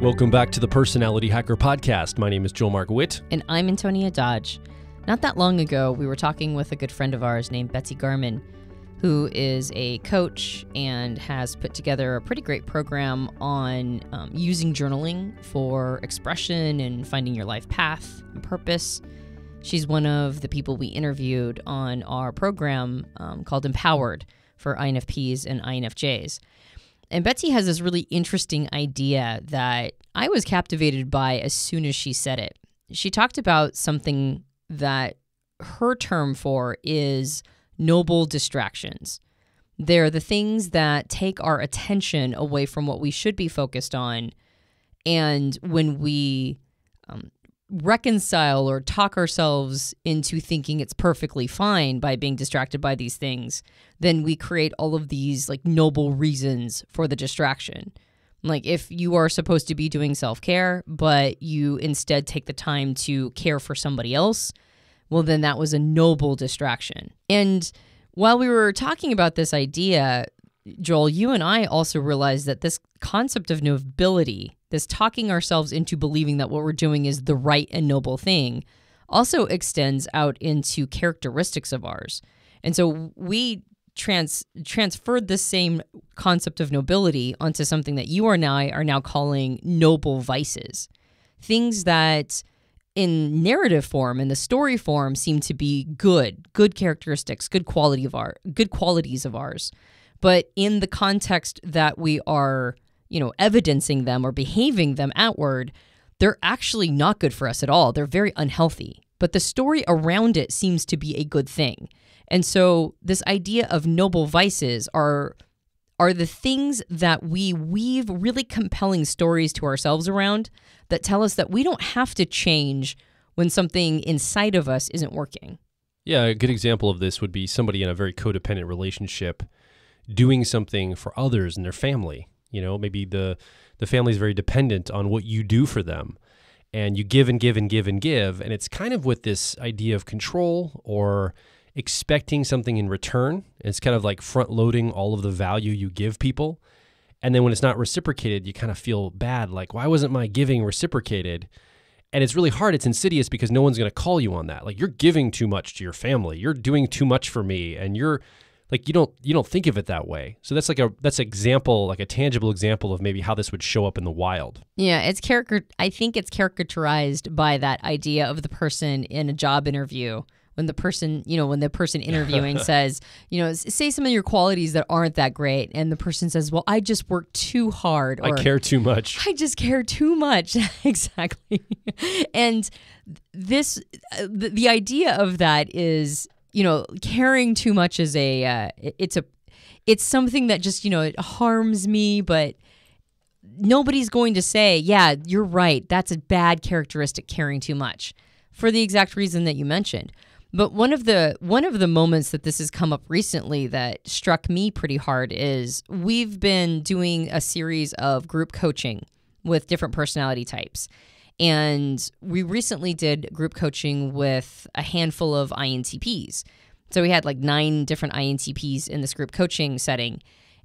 Welcome back to the Personality Hacker Podcast. My name is Joel Mark Witt. And I'm Antonia Dodge. Not that long ago, we were talking with a good friend of ours named Betsy Garman, who is a coach and has put together a pretty great program on um, using journaling for expression and finding your life path and purpose. She's one of the people we interviewed on our program um, called Empowered for INFPs and INFJs. And Betsy has this really interesting idea that I was captivated by as soon as she said it. She talked about something that her term for is noble distractions. They're the things that take our attention away from what we should be focused on. And when we um, reconcile or talk ourselves into thinking it's perfectly fine by being distracted by these things, then we create all of these like noble reasons for the distraction. Like if you are supposed to be doing self-care, but you instead take the time to care for somebody else, well then that was a noble distraction. And while we were talking about this idea, Joel, you and I also realized that this concept of nobility, this talking ourselves into believing that what we're doing is the right and noble thing, also extends out into characteristics of ours. And so we trans transferred the same concept of nobility onto something that you and I are now calling noble vices. Things that in narrative form and the story form seem to be good good characteristics good quality of our good qualities of ours but in the context that we are, you know, evidencing them or behaving them outward, they're actually not good for us at all. They're very unhealthy. But the story around it seems to be a good thing. And so this idea of noble vices are are the things that we weave really compelling stories to ourselves around that tell us that we don't have to change when something inside of us isn't working. Yeah, a good example of this would be somebody in a very codependent relationship doing something for others and their family. You know, maybe the the family is very dependent on what you do for them. And you give and give and give and give. And it's kind of with this idea of control or expecting something in return. It's kind of like front loading all of the value you give people. And then when it's not reciprocated, you kind of feel bad like, why wasn't my giving reciprocated? And it's really hard. It's insidious because no one's going to call you on that. Like, you're giving too much to your family. You're doing too much for me. And you're like you don't you don't think of it that way so that's like a that's example like a tangible example of maybe how this would show up in the wild yeah it's character i think it's characterized by that idea of the person in a job interview when the person you know when the person interviewing says you know say some of your qualities that aren't that great and the person says well i just work too hard or i care too much i just care too much exactly and this uh, the, the idea of that is you know, caring too much is a uh, it's a it's something that just you know it harms me, but nobody's going to say, yeah, you're right. That's a bad characteristic, caring too much, for the exact reason that you mentioned. But one of the one of the moments that this has come up recently that struck me pretty hard is we've been doing a series of group coaching with different personality types. And we recently did group coaching with a handful of INTPs. So we had like nine different INTPs in this group coaching setting.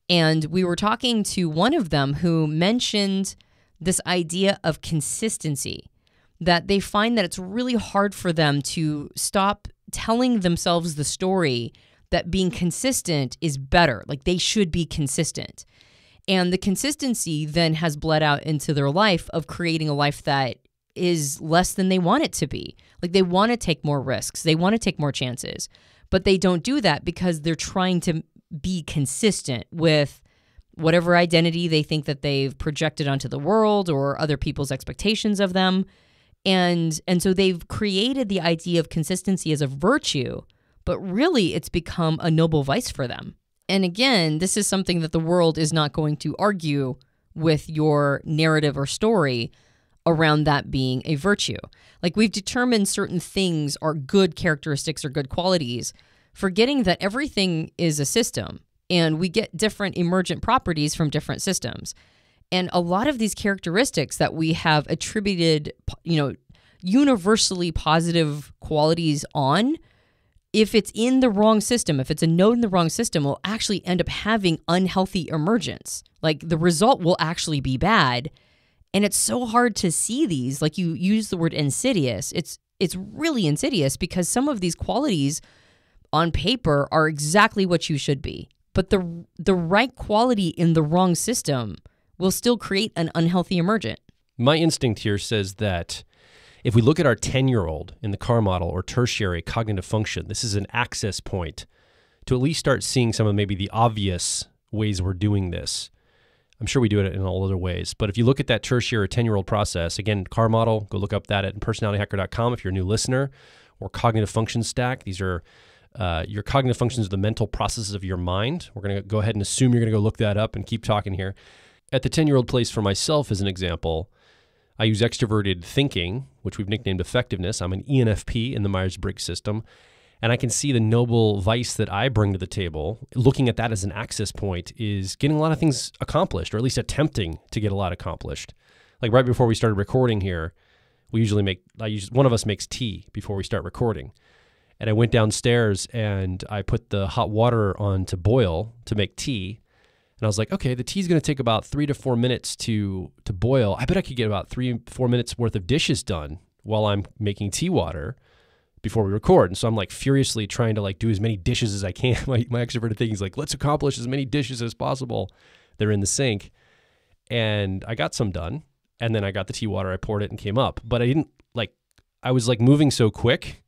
And we were talking to one of them who mentioned this idea of consistency that they find that it's really hard for them to stop telling themselves the story that being consistent is better. Like they should be consistent. And the consistency then has bled out into their life of creating a life that is less than they want it to be. Like they want to take more risks, they want to take more chances, but they don't do that because they're trying to be consistent with whatever identity they think that they've projected onto the world or other people's expectations of them. And and so they've created the idea of consistency as a virtue, but really it's become a noble vice for them. And again, this is something that the world is not going to argue with your narrative or story around that being a virtue. Like we've determined certain things are good characteristics or good qualities, forgetting that everything is a system and we get different emergent properties from different systems. And a lot of these characteristics that we have attributed, you know, universally positive qualities on, if it's in the wrong system, if it's a node in the wrong system, will actually end up having unhealthy emergence. Like the result will actually be bad and it's so hard to see these like you use the word insidious it's it's really insidious because some of these qualities on paper are exactly what you should be but the the right quality in the wrong system will still create an unhealthy emergent my instinct here says that if we look at our 10 year old in the car model or tertiary cognitive function this is an access point to at least start seeing some of maybe the obvious ways we're doing this I'm sure we do it in all other ways. But if you look at that tertiary or 10 year old process, again, car model, go look up that at personalityhacker.com if you're a new listener, or cognitive function stack. These are uh, your cognitive functions the mental processes of your mind. We're going to go ahead and assume you're going to go look that up and keep talking here. At the 10 year old place for myself, as an example, I use extroverted thinking, which we've nicknamed effectiveness. I'm an ENFP in the Myers Briggs system. And I can see the noble vice that I bring to the table, looking at that as an access point, is getting a lot of things accomplished, or at least attempting to get a lot accomplished. Like right before we started recording here, we usually make, I usually, one of us makes tea before we start recording. And I went downstairs and I put the hot water on to boil to make tea. And I was like, okay, the tea's going to take about three to four minutes to to boil. I bet I could get about three four minutes worth of dishes done while I'm making tea water before we record. And so I'm like furiously trying to like do as many dishes as I can. my, my extroverted thing is like, let's accomplish as many dishes as possible. They're in the sink. And I got some done. And then I got the tea water, I poured it and came up. But I didn't like, I was like moving so quick.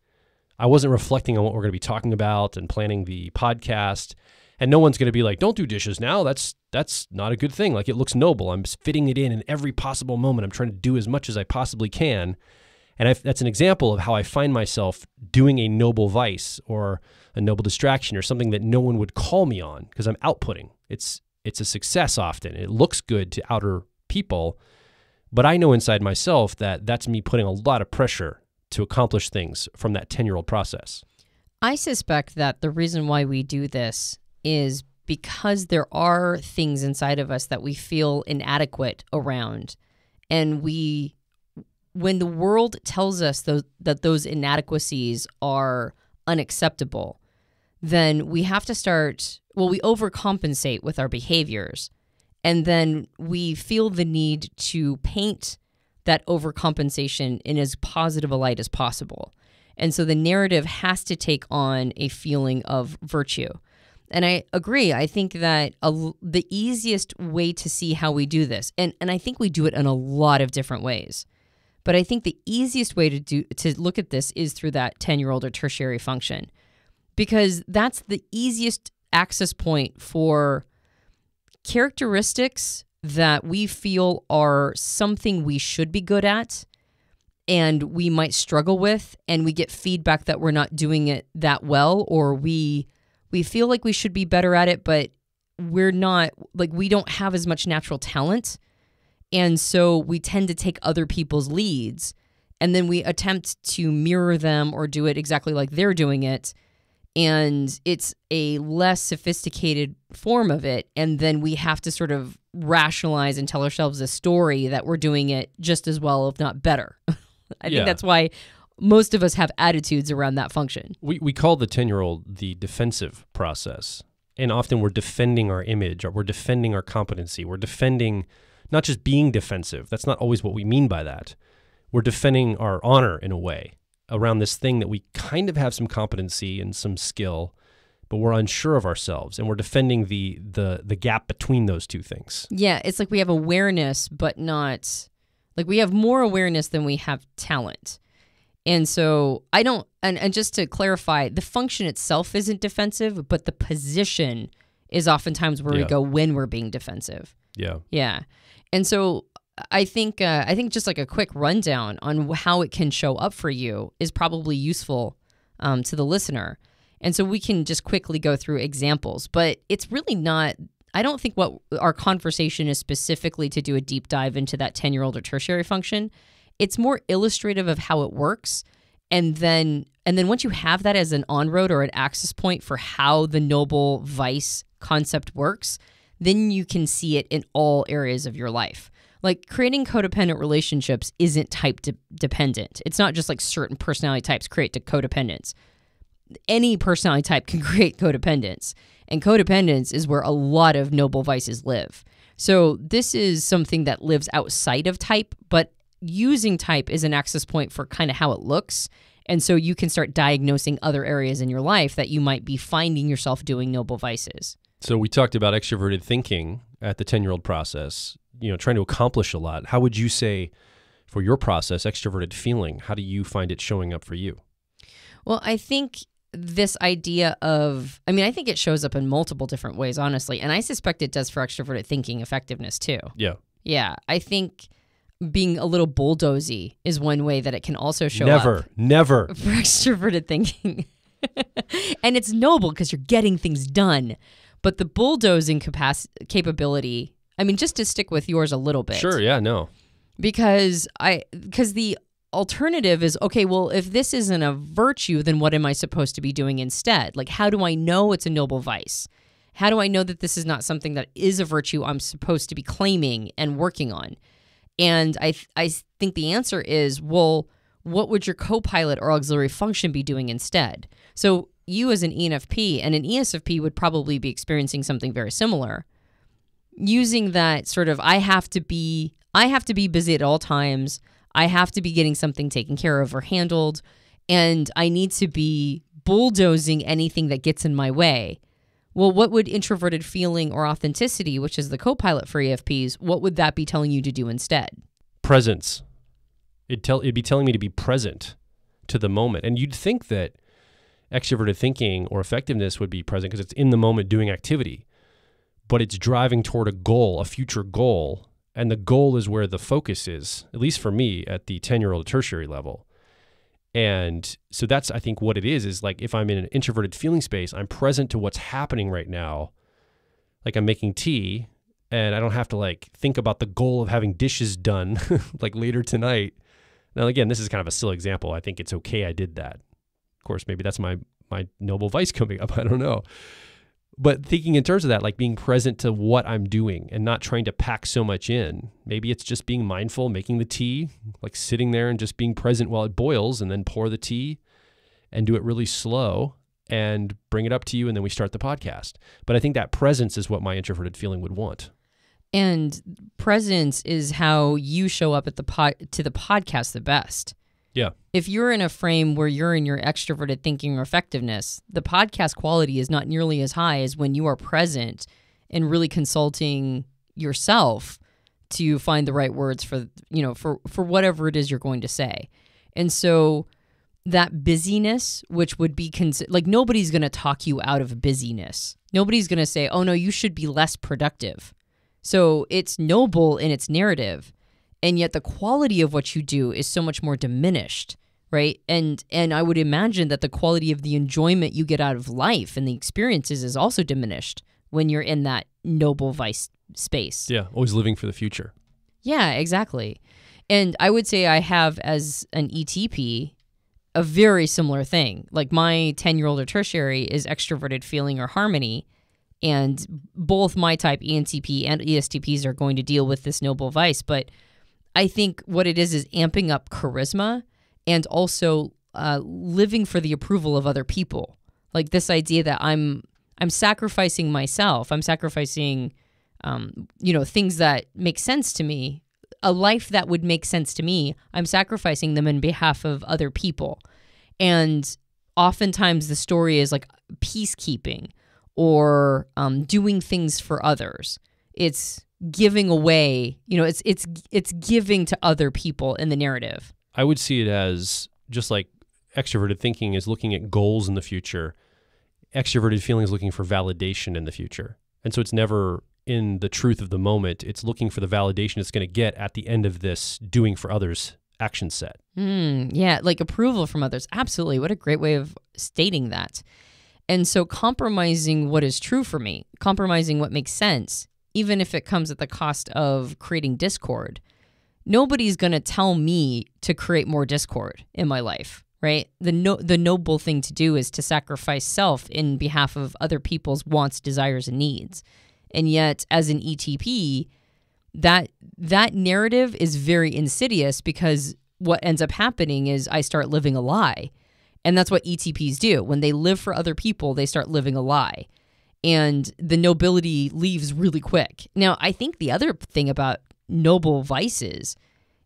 I wasn't reflecting on what we're going to be talking about and planning the podcast. And no one's going to be like, don't do dishes now. That's that's not a good thing. Like it looks noble. I'm fitting it in in every possible moment. I'm trying to do as much as I possibly can. And I've, that's an example of how I find myself doing a noble vice or a noble distraction or something that no one would call me on because I'm outputting. It's it's a success often. It looks good to outer people, but I know inside myself that that's me putting a lot of pressure to accomplish things from that 10-year-old process. I suspect that the reason why we do this is because there are things inside of us that we feel inadequate around and we when the world tells us those, that those inadequacies are unacceptable, then we have to start, well, we overcompensate with our behaviors. And then we feel the need to paint that overcompensation in as positive a light as possible. And so the narrative has to take on a feeling of virtue. And I agree. I think that a, the easiest way to see how we do this, and, and I think we do it in a lot of different ways. But I think the easiest way to do to look at this is through that 10-year-old or tertiary function because that's the easiest access point for characteristics that we feel are something we should be good at and we might struggle with and we get feedback that we're not doing it that well or we we feel like we should be better at it but we're not like we don't have as much natural talent and so we tend to take other people's leads and then we attempt to mirror them or do it exactly like they're doing it. And it's a less sophisticated form of it. And then we have to sort of rationalize and tell ourselves a story that we're doing it just as well, if not better. I yeah. think that's why most of us have attitudes around that function. We, we call the 10 year old the defensive process. And often we're defending our image or we're defending our competency. We're defending not just being defensive. That's not always what we mean by that. We're defending our honor in a way around this thing that we kind of have some competency and some skill, but we're unsure of ourselves and we're defending the the the gap between those two things. Yeah, it's like we have awareness but not like we have more awareness than we have talent. And so I don't and, and just to clarify, the function itself isn't defensive, but the position is oftentimes where yeah. we go when we're being defensive. Yeah. Yeah. And so I think uh, I think just like a quick rundown on how it can show up for you is probably useful um, to the listener. And so we can just quickly go through examples, but it's really not. I don't think what our conversation is specifically to do a deep dive into that 10 year old or tertiary function. It's more illustrative of how it works. And then, and then once you have that as an on road or an access point for how the noble vice concept works, then you can see it in all areas of your life. Like creating codependent relationships isn't type de- dependent. It's not just like certain personality types create to codependence. Any personality type can create codependence. And codependence is where a lot of noble vices live. So this is something that lives outside of type, but using type is an access point for kind of how it looks. And so you can start diagnosing other areas in your life that you might be finding yourself doing noble vices. So we talked about extroverted thinking at the 10 year old process, you know, trying to accomplish a lot. How would you say for your process, extroverted feeling, how do you find it showing up for you? Well, I think this idea of, I mean, I think it shows up in multiple different ways, honestly. And I suspect it does for extroverted thinking effectiveness too. Yeah. Yeah. I think being a little bulldozy is one way that it can also show never, up. Never, never. For extroverted thinking. and it's noble because you're getting things done. But the bulldozing capacity capability, I mean, just to stick with yours a little bit. Sure, yeah, no. Because I because the alternative is okay, well, if this isn't a virtue, then what am I supposed to be doing instead? Like how do I know it's a noble vice? How do I know that this is not something that is a virtue I'm supposed to be claiming and working on? And I th- I think the answer is well, what would your co-pilot or auxiliary function be doing instead? So you as an ENFP and an ESFP would probably be experiencing something very similar. Using that sort of I have to be I have to be busy at all times. I have to be getting something taken care of or handled and I need to be bulldozing anything that gets in my way. Well, what would introverted feeling or authenticity, which is the co-pilot for EFPs, what would that be telling you to do instead? Presence. It tell it'd be telling me to be present to the moment. And you'd think that extroverted thinking or effectiveness would be present because it's in the moment doing activity, but it's driving toward a goal, a future goal. And the goal is where the focus is, at least for me at the 10 year old tertiary level. And so that's, I think, what it is is like if I'm in an introverted feeling space, I'm present to what's happening right now. Like I'm making tea and I don't have to like think about the goal of having dishes done like later tonight. Now, again, this is kind of a silly example. I think it's okay I did that course, maybe that's my my noble vice coming up. I don't know. But thinking in terms of that, like being present to what I'm doing and not trying to pack so much in. Maybe it's just being mindful, making the tea, like sitting there and just being present while it boils, and then pour the tea and do it really slow and bring it up to you. And then we start the podcast. But I think that presence is what my introverted feeling would want. And presence is how you show up at the pod to the podcast the best yeah. If you're in a frame where you're in your extroverted thinking or effectiveness, the podcast quality is not nearly as high as when you are present and really consulting yourself to find the right words for, you know, for for whatever it is you're going to say. And so that busyness, which would be like nobody's going to talk you out of busyness. Nobody's going to say, "Oh no, you should be less productive." So it's noble in its narrative, and yet the quality of what you do is so much more diminished right and and i would imagine that the quality of the enjoyment you get out of life and the experiences is also diminished when you're in that noble vice space yeah always living for the future yeah exactly and i would say i have as an etp a very similar thing like my 10 year old or tertiary is extroverted feeling or harmony and both my type entp and estps are going to deal with this noble vice but I think what it is is amping up charisma and also uh, living for the approval of other people. Like this idea that I'm I'm sacrificing myself. I'm sacrificing, um, you know, things that make sense to me. A life that would make sense to me. I'm sacrificing them in behalf of other people, and oftentimes the story is like peacekeeping or um, doing things for others. It's giving away, you know, it's it's it's giving to other people in the narrative. I would see it as just like extroverted thinking is looking at goals in the future. Extroverted feeling is looking for validation in the future. And so it's never in the truth of the moment. It's looking for the validation it's going to get at the end of this doing for others action set. Mm, yeah, like approval from others. Absolutely. What a great way of stating that. And so compromising what is true for me, compromising what makes sense, even if it comes at the cost of creating discord. Nobody's going to tell me to create more discord in my life, right? The no- the noble thing to do is to sacrifice self in behalf of other people's wants, desires and needs. And yet as an ETP, that that narrative is very insidious because what ends up happening is I start living a lie. And that's what ETPs do. When they live for other people, they start living a lie and the nobility leaves really quick. Now, I think the other thing about noble vices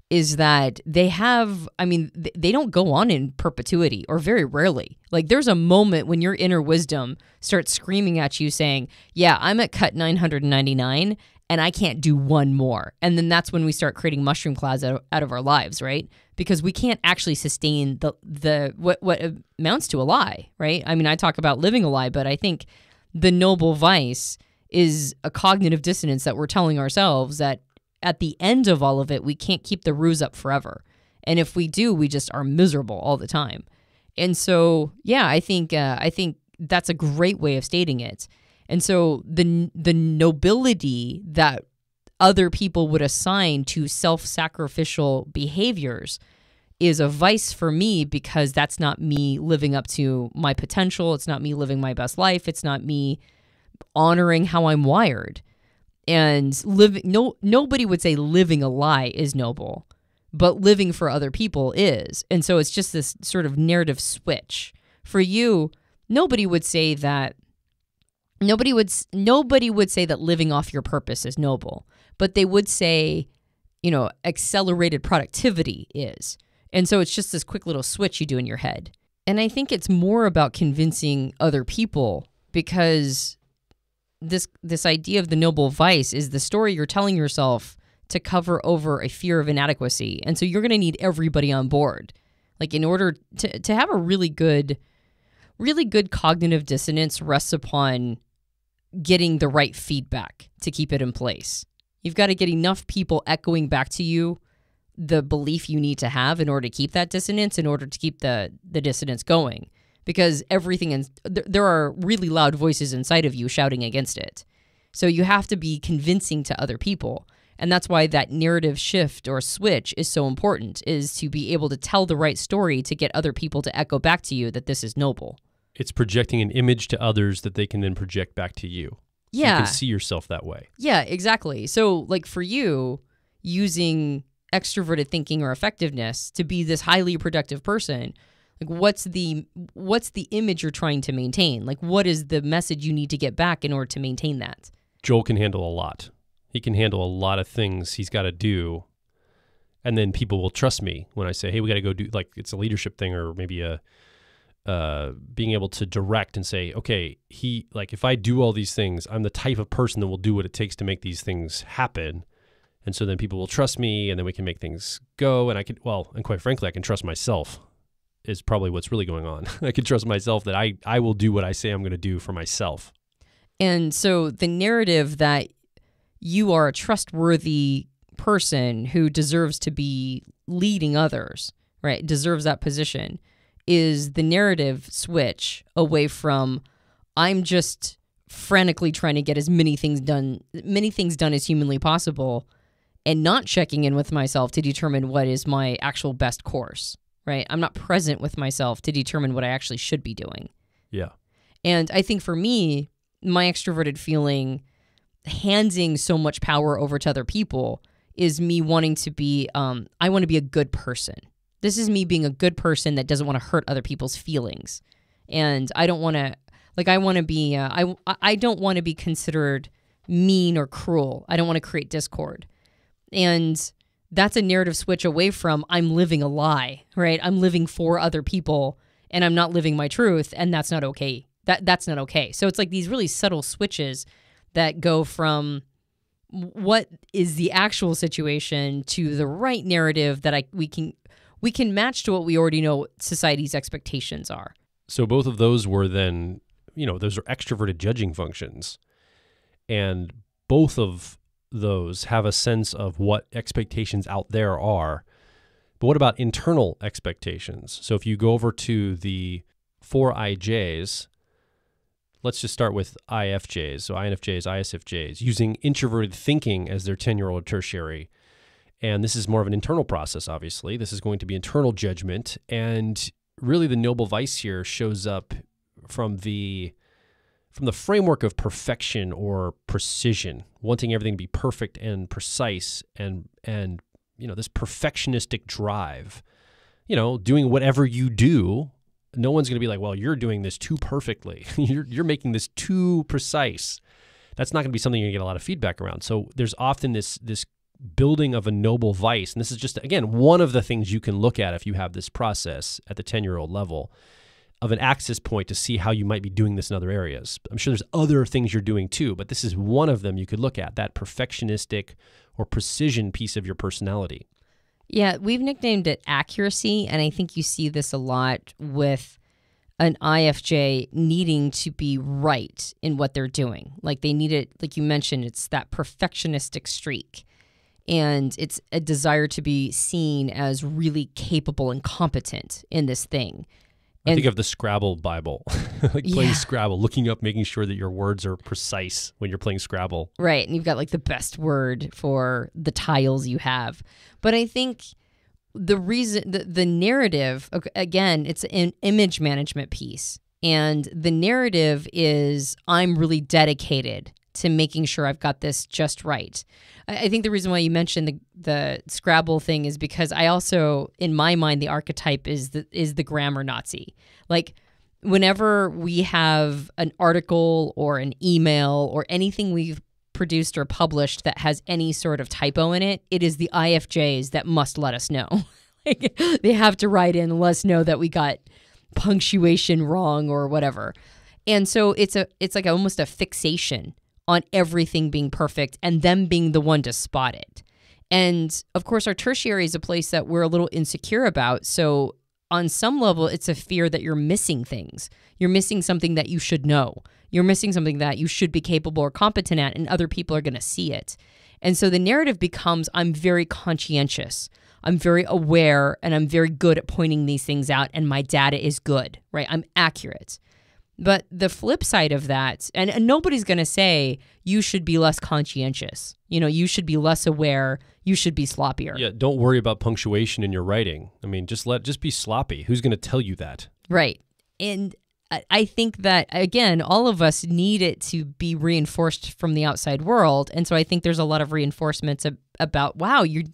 is that they have i mean they don't go on in perpetuity or very rarely like there's a moment when your inner wisdom starts screaming at you saying yeah i'm at cut 999 and i can't do one more and then that's when we start creating mushroom clouds out of, our lives right because we can't actually sustain the the what what amounts to a lie right i mean i talk about living a lie but i think the noble vice is a cognitive dissonance that we're telling ourselves that at the end of all of it, we can't keep the ruse up forever. And if we do, we just are miserable all the time. And so, yeah, I think uh, I think that's a great way of stating it. And so the the nobility that other people would assign to self-sacrificial behaviors is a vice for me because that's not me living up to my potential. It's not me living my best life. It's not me honoring how I'm wired. And living no nobody would say living a lie is noble, but living for other people is. And so it's just this sort of narrative switch. For you, nobody would say that nobody would nobody would say that living off your purpose is noble, but they would say, you know, accelerated productivity is and so it's just this quick little switch you do in your head. And I think it's more about convincing other people because this this idea of the noble vice is the story you're telling yourself to cover over a fear of inadequacy. And so you're going to need everybody on board. Like in order to to have a really good really good cognitive dissonance rests upon getting the right feedback to keep it in place. You've got to get enough people echoing back to you the belief you need to have in order to keep that dissonance in order to keep the the dissonance going because everything in th- there are really loud voices inside of you shouting against it so you have to be convincing to other people and that's why that narrative shift or switch is so important is to be able to tell the right story to get other people to echo back to you that this is noble it's projecting an image to others that they can then project back to you yeah so you can see yourself that way yeah exactly so like for you using extroverted thinking or effectiveness to be this highly productive person like what's the what's the image you're trying to maintain like what is the message you need to get back in order to maintain that joel can handle a lot he can handle a lot of things he's got to do and then people will trust me when i say hey we got to go do like it's a leadership thing or maybe a uh, being able to direct and say okay he like if i do all these things i'm the type of person that will do what it takes to make these things happen and so then people will trust me and then we can make things go and i can well and quite frankly i can trust myself is probably what's really going on i can trust myself that i i will do what i say i'm going to do for myself and so the narrative that you are a trustworthy person who deserves to be leading others right deserves that position is the narrative switch away from i'm just frantically trying to get as many things done many things done as humanly possible and not checking in with myself to determine what is my actual best course, right? I'm not present with myself to determine what I actually should be doing. Yeah. And I think for me, my extroverted feeling handing so much power over to other people is me wanting to be um, I want to be a good person. This is me being a good person that doesn't want to hurt other people's feelings. And I don't want to like I want to be uh, I I don't want to be considered mean or cruel. I don't want to create discord. And that's a narrative switch away from I'm living a lie, right? I'm living for other people and I'm not living my truth and that's not okay. That that's not okay. So it's like these really subtle switches that go from what is the actual situation to the right narrative that I we can we can match to what we already know society's expectations are. So both of those were then, you know, those are extroverted judging functions. And both of those have a sense of what expectations out there are. But what about internal expectations? So if you go over to the four IJs, let's just start with IFJs, so INFJs, ISFJs, using introverted thinking as their 10 year old tertiary. And this is more of an internal process, obviously. This is going to be internal judgment. And really, the noble vice here shows up from the from the framework of perfection or precision, wanting everything to be perfect and precise and and you know, this perfectionistic drive. You know, doing whatever you do, no one's going to be like, "Well, you're doing this too perfectly. you're you're making this too precise." That's not going to be something you're going to get a lot of feedback around. So there's often this this building of a noble vice, and this is just again one of the things you can look at if you have this process at the 10-year-old level of an access point to see how you might be doing this in other areas. I'm sure there's other things you're doing too, but this is one of them you could look at that perfectionistic or precision piece of your personality. Yeah, we've nicknamed it accuracy. And I think you see this a lot with an IFJ needing to be right in what they're doing. Like they need it, like you mentioned, it's that perfectionistic streak. And it's a desire to be seen as really capable and competent in this thing I and, think of the Scrabble Bible, like playing yeah. Scrabble, looking up, making sure that your words are precise when you're playing Scrabble. Right. And you've got like the best word for the tiles you have. But I think the reason, the, the narrative, again, it's an image management piece. And the narrative is I'm really dedicated to making sure I've got this just right. I think the reason why you mentioned the the Scrabble thing is because I also, in my mind, the archetype is the is the grammar Nazi. Like whenever we have an article or an email or anything we've produced or published that has any sort of typo in it, it is the IFJs that must let us know. like, they have to write in and let us know that we got punctuation wrong or whatever. And so it's a it's like almost a fixation on everything being perfect and them being the one to spot it. And of course, our tertiary is a place that we're a little insecure about. So, on some level, it's a fear that you're missing things. You're missing something that you should know. You're missing something that you should be capable or competent at, and other people are going to see it. And so the narrative becomes I'm very conscientious. I'm very aware and I'm very good at pointing these things out, and my data is good, right? I'm accurate. But the flip side of that, and, and nobody's going to say you should be less conscientious. You know, you should be less aware. You should be sloppier. Yeah, don't worry about punctuation in your writing. I mean, just let just be sloppy. Who's going to tell you that? Right, and I think that again, all of us need it to be reinforced from the outside world, and so I think there's a lot of reinforcements about wow, you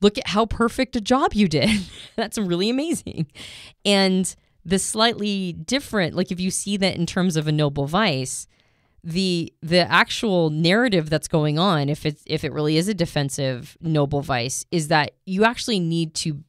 look at how perfect a job you did. That's really amazing, and the slightly different like if you see that in terms of a noble vice the the actual narrative that's going on if it if it really is a defensive noble vice is that you actually need to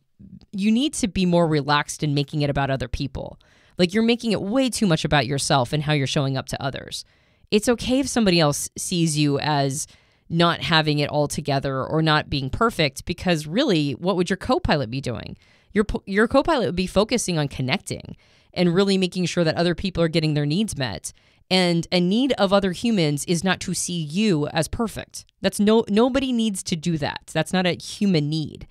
you need to be more relaxed in making it about other people like you're making it way too much about yourself and how you're showing up to others it's okay if somebody else sees you as not having it all together or not being perfect because really what would your co-pilot be doing your your co-pilot would be focusing on connecting and really making sure that other people are getting their needs met and a need of other humans is not to see you as perfect that's no nobody needs to do that that's not a human need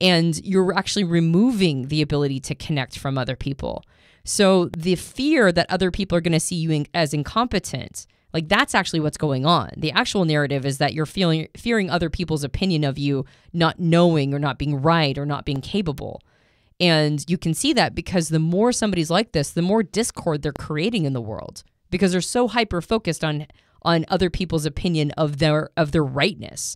and you're actually removing the ability to connect from other people so the fear that other people are going to see you in, as incompetent like that's actually what's going on. The actual narrative is that you're feeling fearing other people's opinion of you not knowing or not being right or not being capable. And you can see that because the more somebody's like this, the more discord they're creating in the world because they're so hyper focused on on other people's opinion of their of their rightness.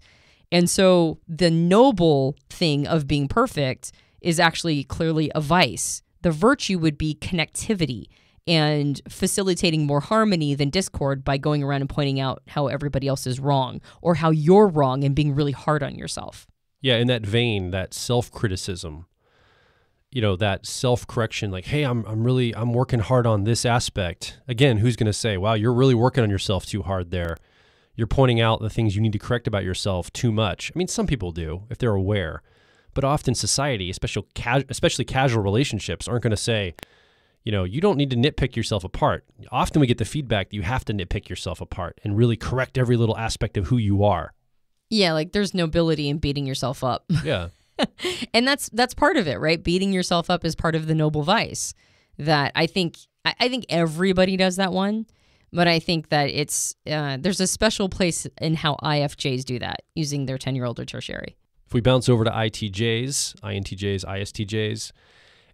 And so the noble thing of being perfect is actually clearly a vice. The virtue would be connectivity and facilitating more harmony than discord by going around and pointing out how everybody else is wrong or how you're wrong and being really hard on yourself. Yeah, in that vein, that self criticism you know that self correction like hey I'm, I'm really i'm working hard on this aspect again who's going to say wow you're really working on yourself too hard there you're pointing out the things you need to correct about yourself too much i mean some people do if they're aware but often society especially especially casual relationships aren't going to say you know you don't need to nitpick yourself apart often we get the feedback that you have to nitpick yourself apart and really correct every little aspect of who you are yeah like there's nobility in beating yourself up yeah and that's that's part of it, right? Beating yourself up is part of the noble vice. That I think I, I think everybody does that one, but I think that it's uh, there's a special place in how IFJs do that using their ten year old or tertiary. If we bounce over to ITJs, INTJs, ISTJs,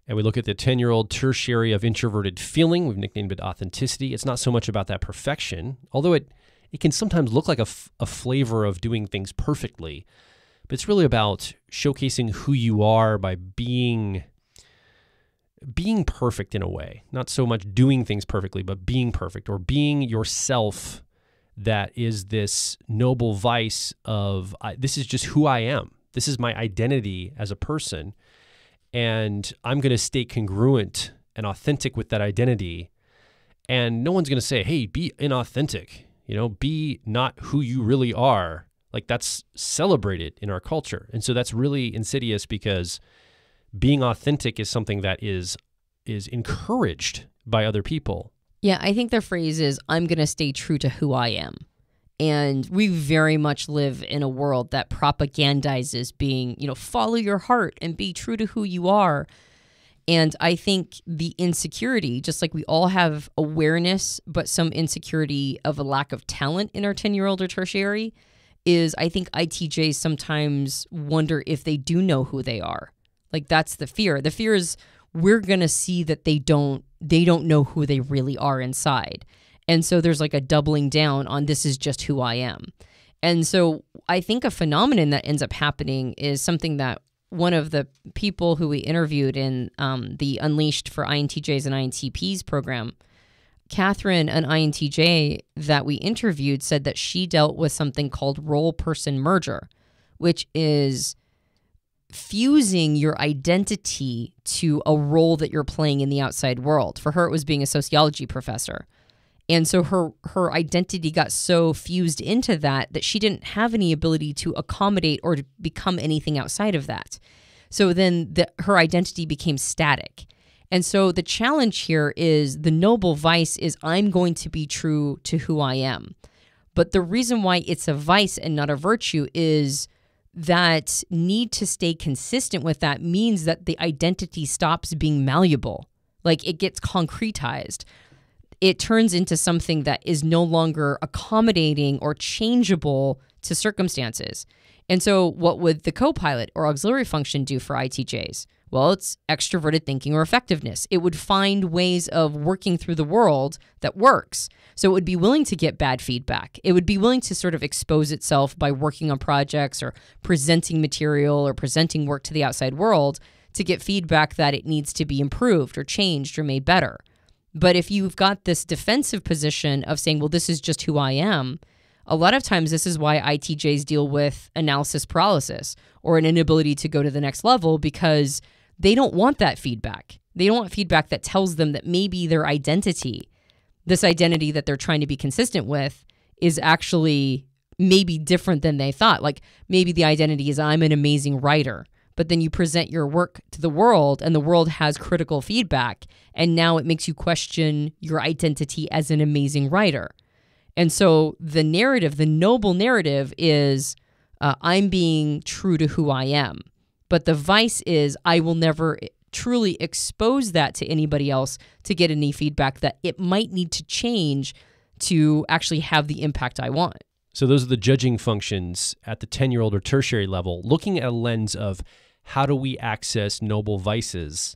and we look at the 10 year old tertiary of introverted feeling, we've nicknamed it authenticity. It's not so much about that perfection, although it, it can sometimes look like a, f- a flavor of doing things perfectly but it's really about showcasing who you are by being being perfect in a way not so much doing things perfectly but being perfect or being yourself that is this noble vice of I, this is just who i am this is my identity as a person and i'm going to stay congruent and authentic with that identity and no one's going to say hey be inauthentic you know be not who you really are like that's celebrated in our culture. And so that's really insidious because being authentic is something that is is encouraged by other people. Yeah, I think the phrase is I'm going to stay true to who I am. And we very much live in a world that propagandizes being, you know, follow your heart and be true to who you are. And I think the insecurity, just like we all have awareness, but some insecurity of a lack of talent in our 10 year old or tertiary, is I think ITJs sometimes wonder if they do know who they are. Like that's the fear. The fear is we're going to see that they don't they don't know who they really are inside. And so there's like a doubling down on this is just who I am. And so I think a phenomenon that ends up happening is something that one of the people who we interviewed in um, the Unleashed for INTJs and INTPs program Catherine, an INTJ that we interviewed, said that she dealt with something called role person merger, which is fusing your identity to a role that you're playing in the outside world. For her, it was being a sociology professor. And so her her identity got so fused into that that she didn't have any ability to accommodate or to become anything outside of that. So then the, her identity became static. And so the challenge here is the noble vice is I'm going to be true to who I am. But the reason why it's a vice and not a virtue is that need to stay consistent with that means that the identity stops being malleable. Like it gets concretized. It turns into something that is no longer accommodating or changeable to circumstances. And so, what would the co pilot or auxiliary function do for ITJs? Well, it's extroverted thinking or effectiveness. It would find ways of working through the world that works. So it would be willing to get bad feedback. It would be willing to sort of expose itself by working on projects or presenting material or presenting work to the outside world to get feedback that it needs to be improved or changed or made better. But if you've got this defensive position of saying, well, this is just who I am, a lot of times this is why ITJs deal with analysis paralysis or an inability to go to the next level because they don't want that feedback. They don't want feedback that tells them that maybe their identity, this identity that they're trying to be consistent with, is actually maybe different than they thought. Like maybe the identity is I'm an amazing writer, but then you present your work to the world and the world has critical feedback. And now it makes you question your identity as an amazing writer. And so the narrative, the noble narrative is uh, I'm being true to who I am. But the vice is I will never truly expose that to anybody else to get any feedback that it might need to change to actually have the impact I want. So, those are the judging functions at the 10 year old or tertiary level, looking at a lens of how do we access noble vices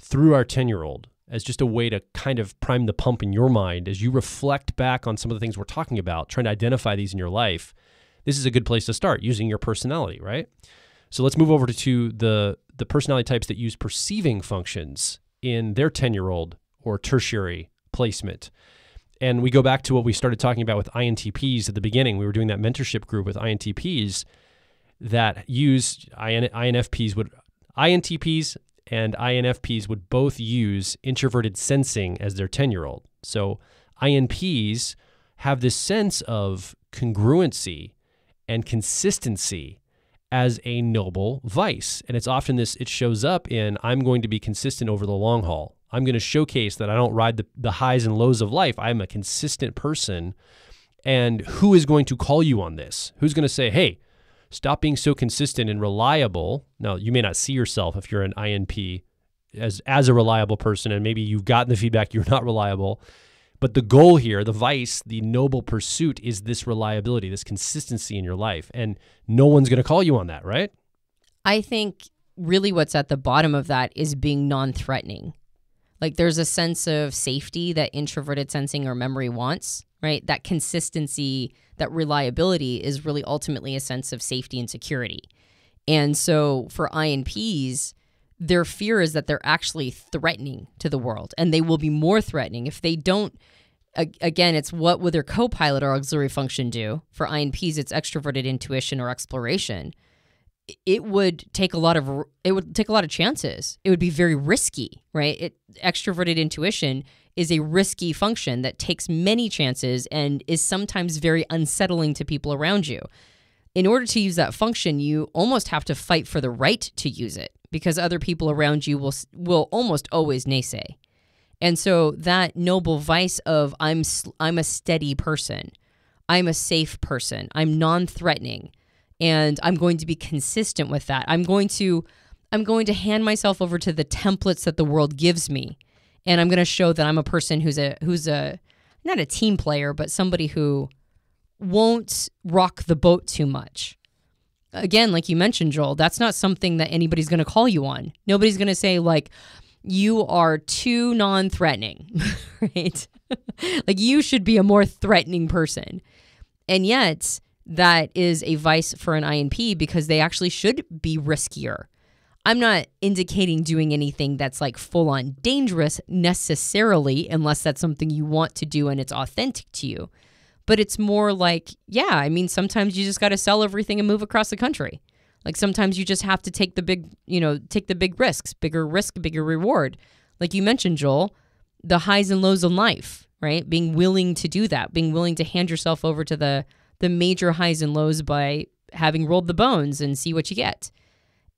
through our 10 year old as just a way to kind of prime the pump in your mind as you reflect back on some of the things we're talking about, trying to identify these in your life. This is a good place to start using your personality, right? So let's move over to the the personality types that use perceiving functions in their 10-year-old or tertiary placement. And we go back to what we started talking about with INTPs at the beginning. We were doing that mentorship group with INTPs that use INFPs would INTPs and INFPs would both use introverted sensing as their 10-year-old. So INPs have this sense of congruency and consistency as a noble vice. And it's often this, it shows up in I'm going to be consistent over the long haul. I'm going to showcase that I don't ride the, the highs and lows of life. I'm a consistent person. And who is going to call you on this? Who's going to say, hey, stop being so consistent and reliable? Now, you may not see yourself if you're an INP as, as a reliable person, and maybe you've gotten the feedback you're not reliable. But the goal here, the vice, the noble pursuit is this reliability, this consistency in your life. And no one's going to call you on that, right? I think really what's at the bottom of that is being non threatening. Like there's a sense of safety that introverted sensing or memory wants, right? That consistency, that reliability is really ultimately a sense of safety and security. And so for INPs, their fear is that they're actually threatening to the world and they will be more threatening if they don't again it's what would their co-pilot or auxiliary function do for inps it's extroverted intuition or exploration it would take a lot of it would take a lot of chances it would be very risky right it extroverted intuition is a risky function that takes many chances and is sometimes very unsettling to people around you in order to use that function you almost have to fight for the right to use it because other people around you will will almost always naysay. And so that noble vice of I'm I'm a steady person. I'm a safe person. I'm non-threatening and I'm going to be consistent with that. I'm going to I'm going to hand myself over to the templates that the world gives me and I'm going to show that I'm a person who's a who's a not a team player but somebody who won't rock the boat too much again, like you mentioned, Joel, that's not something that anybody's going to call you on. Nobody's going to say, like, you are too non threatening, right? like, you should be a more threatening person. And yet, that is a vice for an INP because they actually should be riskier. I'm not indicating doing anything that's like full on dangerous necessarily, unless that's something you want to do and it's authentic to you. But it's more like, yeah, I mean, sometimes you just got to sell everything and move across the country. Like sometimes you just have to take the big, you know, take the big risks, bigger risk, bigger reward. Like you mentioned, Joel, the highs and lows in life, right? Being willing to do that, being willing to hand yourself over to the the major highs and lows by having rolled the bones and see what you get.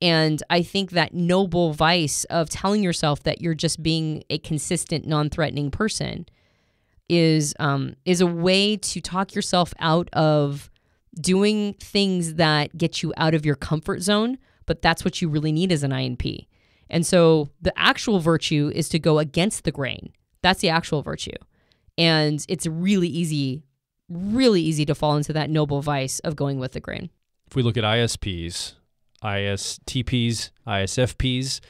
And I think that noble vice of telling yourself that you're just being a consistent, non threatening person is um, is a way to talk yourself out of doing things that get you out of your comfort zone, but that's what you really need as an INP. And so the actual virtue is to go against the grain. That's the actual virtue. And it's really easy, really easy to fall into that noble vice of going with the grain. If we look at ISPs, ISTPs, ISFPs,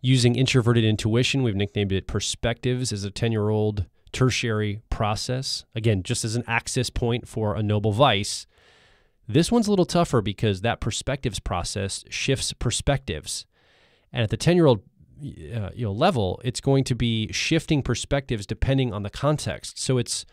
using introverted intuition, we've nicknamed it perspectives as a 10 year old tertiary process, again, just as an access point for a noble vice. This one's a little tougher because that perspectives process shifts perspectives. And at the 10 year old uh, you know, level, it's going to be shifting perspectives depending on the context. So it's,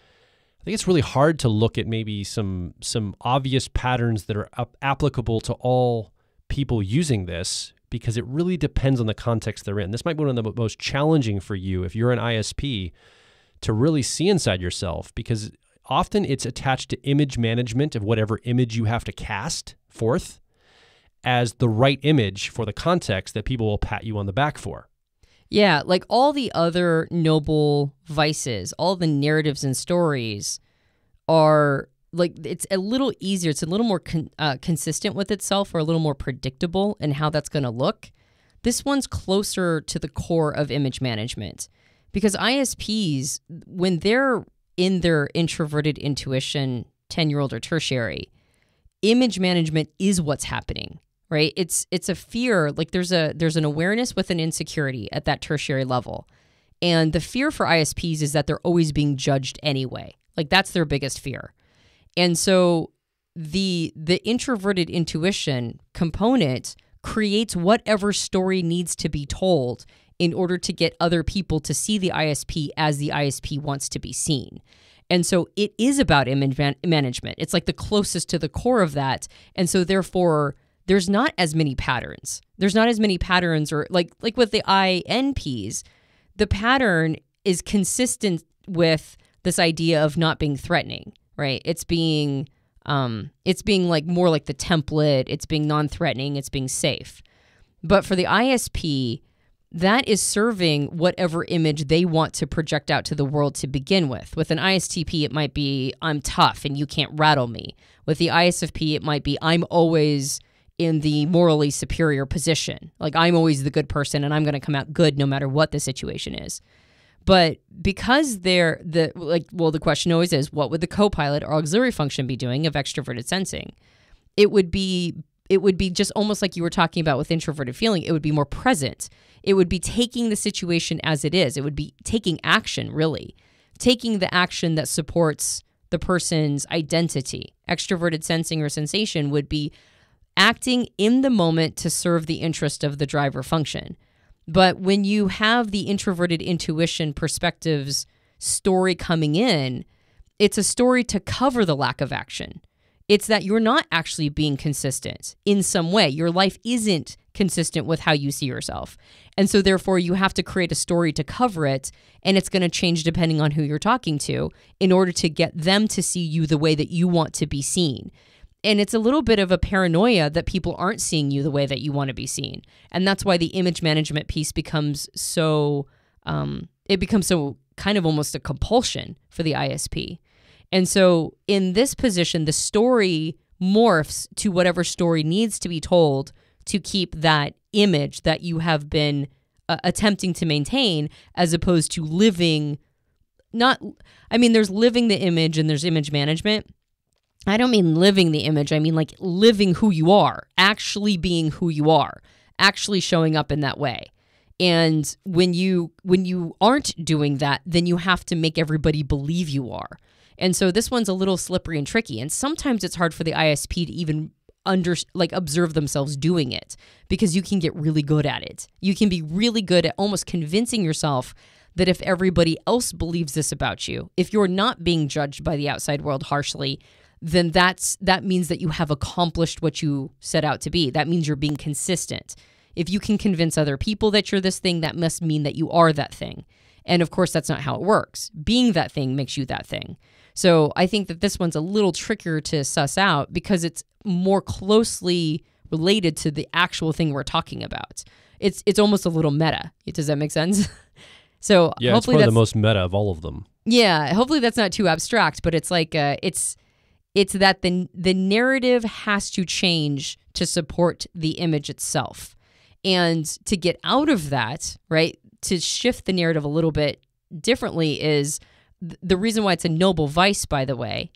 I think it's really hard to look at maybe some some obvious patterns that are applicable to all people using this because it really depends on the context they're in. This might be one of the most challenging for you if you're an ISP to really see inside yourself because often it's attached to image management of whatever image you have to cast forth as the right image for the context that people will pat you on the back for. Yeah, like all the other noble vices, all the narratives and stories are like it's a little easier, it's a little more con- uh, consistent with itself or a little more predictable in how that's going to look. This one's closer to the core of image management because ISPs, when they're in their introverted intuition, 10 year old or tertiary, image management is what's happening right it's it's a fear like there's a there's an awareness with an insecurity at that tertiary level and the fear for isps is that they're always being judged anyway like that's their biggest fear and so the the introverted intuition component creates whatever story needs to be told in order to get other people to see the ISP as the ISP wants to be seen. And so it is about image man management. It's like the closest to the core of that. And so therefore, there's not as many patterns. There's not as many patterns or like like with the INPs, the pattern is consistent with this idea of not being threatening, right? It's being um it's being like more like the template, it's being non-threatening, it's being safe. But for the ISP, that is serving whatever image they want to project out to the world to begin with. With an ISTP, it might be, I'm tough and you can't rattle me. With the ISFP, it might be, I'm always in the morally superior position. Like, I'm always the good person and I'm going to come out good no matter what the situation is. But because they're the, like, well, the question always is, what would the co pilot or auxiliary function be doing of extroverted sensing? It would be it would be just almost like you were talking about with introverted feeling, it would be more present. It would be taking the situation as it is, it would be taking action, really, taking the action that supports the person's identity. Extroverted sensing or sensation would be acting in the moment to serve the interest of the driver function. But when you have the introverted intuition perspectives story coming in, it's a story to cover the lack of action. It's that you're not actually being consistent in some way. Your life isn't consistent with how you see yourself. And so, therefore, you have to create a story to cover it. And it's going to change depending on who you're talking to in order to get them to see you the way that you want to be seen. And it's a little bit of a paranoia that people aren't seeing you the way that you want to be seen. And that's why the image management piece becomes so, um, it becomes so kind of almost a compulsion for the ISP and so in this position, the story morphs to whatever story needs to be told to keep that image that you have been uh, attempting to maintain as opposed to living not I mean there's living the image and there's image management. I don't mean living the image. I mean like living who you are, actually being who you are, actually showing up in that way. And when you when you aren't doing that, then you have to make everybody believe you are. And so this one's a little slippery and tricky. And sometimes it's hard for the ISP to even under like observe themselves doing it because you can get really good at it. You can be really good at almost convincing yourself that if everybody else believes this about you, if you're not being judged by the outside world harshly, then that's that means that you have accomplished what you set out to be. That means you're being consistent. If you can convince other people that you're this thing, that must mean that you are that thing. And of course, that's not how it works. Being that thing makes you that thing. So I think that this one's a little trickier to suss out because it's more closely related to the actual thing we're talking about. It's it's almost a little meta. Does that make sense? so yeah, hopefully it's probably the most meta of all of them. Yeah, hopefully that's not too abstract, but it's like uh, it's it's that the the narrative has to change to support the image itself, and to get out of that, right? To shift the narrative a little bit differently is the reason why it's a noble vice, by the way,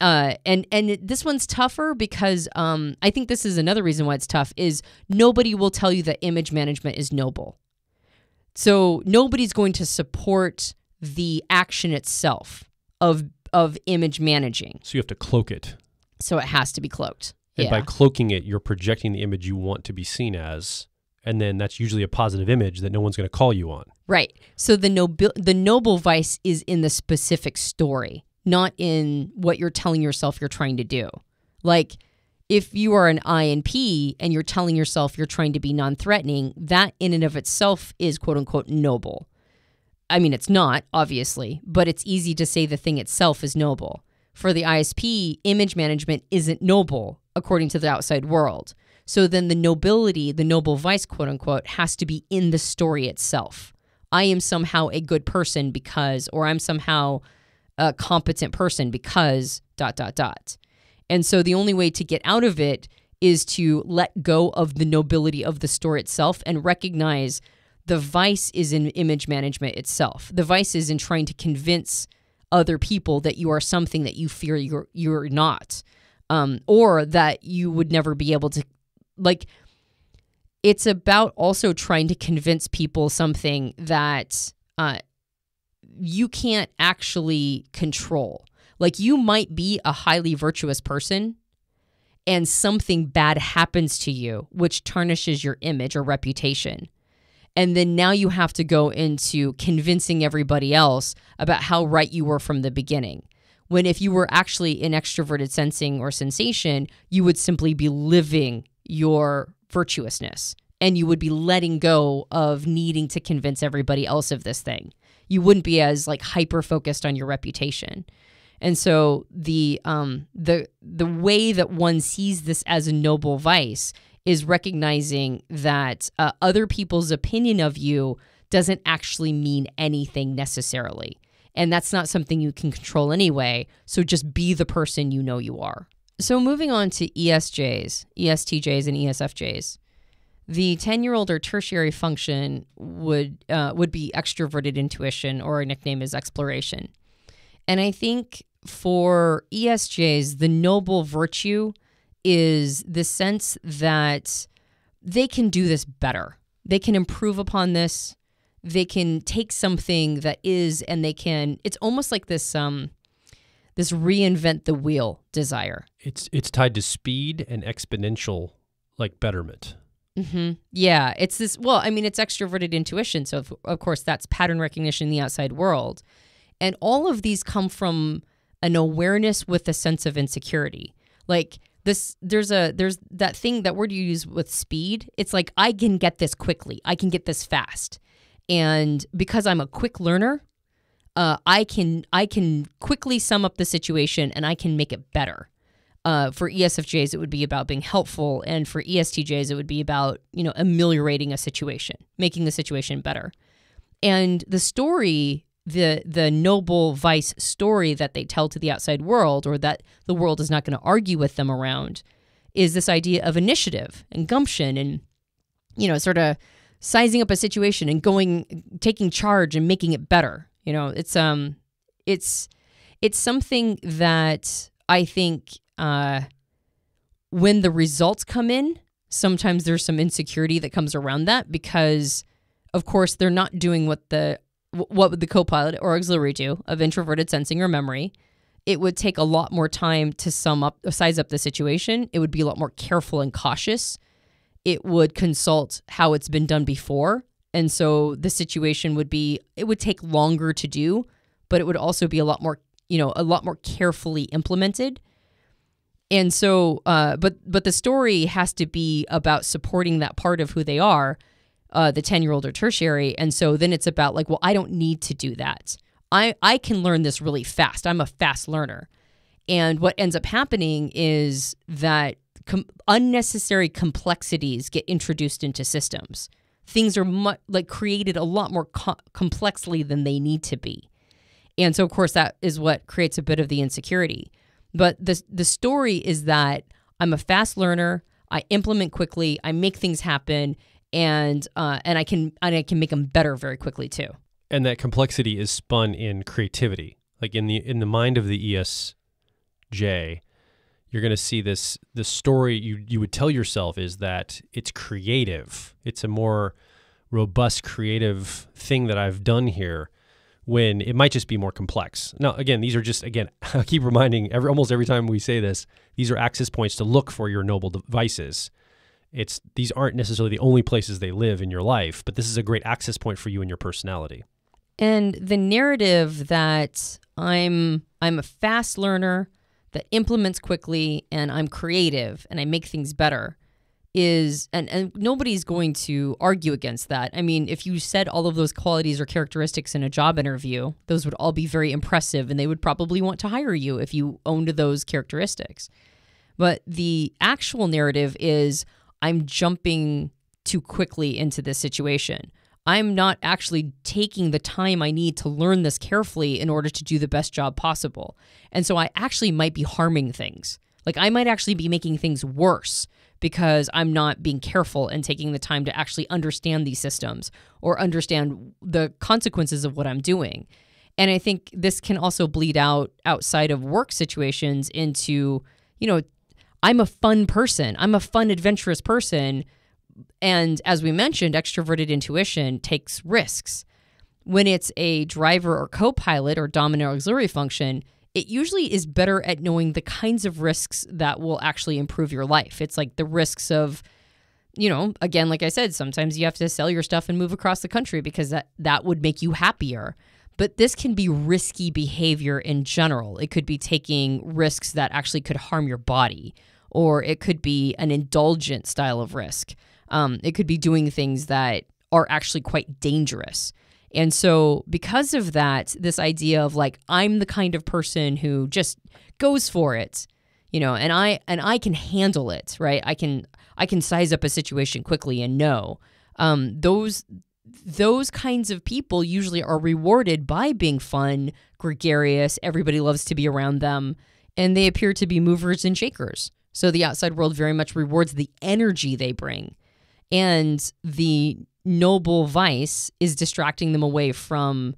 uh, and and this one's tougher because um, I think this is another reason why it's tough is nobody will tell you that image management is noble, so nobody's going to support the action itself of of image managing. So you have to cloak it. So it has to be cloaked. And yeah. by cloaking it, you're projecting the image you want to be seen as and then that's usually a positive image that no one's going to call you on. Right. So the noble the noble vice is in the specific story, not in what you're telling yourself you're trying to do. Like if you are an INP and you're telling yourself you're trying to be non-threatening, that in and of itself is quote unquote noble. I mean, it's not obviously, but it's easy to say the thing itself is noble. For the ISP, image management isn't noble according to the outside world so then the nobility, the noble vice, quote unquote, has to be in the story itself. I am somehow a good person because, or I'm somehow a competent person because, dot, dot, dot. And so the only way to get out of it is to let go of the nobility of the store itself and recognize the vice is in image management itself. The vice is in trying to convince other people that you are something that you fear you're you're not, um, or that you would never be able to like it's about also trying to convince people something that uh, you can't actually control. Like you might be a highly virtuous person and something bad happens to you, which tarnishes your image or reputation. And then now you have to go into convincing everybody else about how right you were from the beginning. When if you were actually in extroverted sensing or sensation, you would simply be living your virtuousness and you would be letting go of needing to convince everybody else of this thing. You wouldn't be as like hyper focused on your reputation. And so the um the the way that one sees this as a noble vice is recognizing that uh, other people's opinion of you doesn't actually mean anything necessarily. And that's not something you can control anyway. So just be the person you know you are. So moving on to ESJs, ESTJs, and ESFJs, the ten-year-old or tertiary function would uh, would be extroverted intuition, or a nickname is exploration. And I think for ESJs, the noble virtue is the sense that they can do this better. They can improve upon this. They can take something that is, and they can. It's almost like this um, this reinvent the wheel desire it's it's tied to speed and exponential like betterment. Mm-hmm. Yeah, it's this. Well, I mean, it's extroverted intuition. So of course, that's pattern recognition in the outside world, and all of these come from an awareness with a sense of insecurity. Like this, there's a there's that thing that word you use with speed. It's like I can get this quickly. I can get this fast, and because I'm a quick learner, uh, I can I can quickly sum up the situation and I can make it better. Uh, for ESFJs, it would be about being helpful, and for ESTJs, it would be about you know ameliorating a situation, making the situation better. And the story, the the noble vice story that they tell to the outside world, or that the world is not going to argue with them around, is this idea of initiative and gumption, and you know, sort of sizing up a situation and going, taking charge and making it better. You know, it's um, it's it's something that I think uh, when the results come in, sometimes there's some insecurity that comes around that because, of course, they're not doing what the what would the co-pilot or auxiliary do of introverted sensing or memory it would take a lot more time to sum up size up the situation it would be a lot more careful and cautious it would consult how it's been done before and so the situation would be it would take longer to do but it would also be a lot more you know a lot more carefully implemented and so, uh, but but the story has to be about supporting that part of who they are, uh, the ten year old or tertiary. And so then it's about like, well, I don't need to do that. I I can learn this really fast. I'm a fast learner. And what ends up happening is that com unnecessary complexities get introduced into systems. Things are much, like created a lot more co complexly than they need to be. And so, of course, that is what creates a bit of the insecurity. But the the story is that I'm a fast learner. I implement quickly. I make things happen, and uh, and I can and I can make them better very quickly too. And that complexity is spun in creativity, like in the in the mind of the ESJ. You're going to see this. The story you you would tell yourself is that it's creative. It's a more robust creative thing that I've done here when it might just be more complex. Now, again, these are just, again, I keep reminding every, almost every time we say this, these are access points to look for your noble devices. It's these aren't necessarily the only places they live in your life, but this is a great access point for you and your personality. And the narrative that I'm I'm a fast learner that implements quickly and I'm creative and I make things better is and, and nobody's going to argue against that. I mean, if you said all of those qualities or characteristics in a job interview, those would all be very impressive and they would probably want to hire you if you owned those characteristics. But the actual narrative is I'm jumping too quickly into this situation. I'm not actually taking the time I need to learn this carefully in order to do the best job possible. And so I actually might be harming things. Like I might actually be making things worse because I'm not being careful and taking the time to actually understand these systems or understand the consequences of what I'm doing. And I think this can also bleed out outside of work situations into, you know, I'm a fun person, I'm a fun, adventurous person. And as we mentioned, extroverted intuition takes risks. When it's a driver or co pilot or dominant auxiliary function, it usually is better at knowing the kinds of risks that will actually improve your life. It's like the risks of, you know, again, like I said, sometimes you have to sell your stuff and move across the country because that, that would make you happier. But this can be risky behavior in general. It could be taking risks that actually could harm your body, or it could be an indulgent style of risk. Um, it could be doing things that are actually quite dangerous. And so, because of that, this idea of like, I'm the kind of person who just goes for it, you know, and I and I can handle it, right? I can I can size up a situation quickly and know um, those those kinds of people usually are rewarded by being fun, gregarious. Everybody loves to be around them, and they appear to be movers and shakers. So the outside world very much rewards the energy they bring and the noble vice is distracting them away from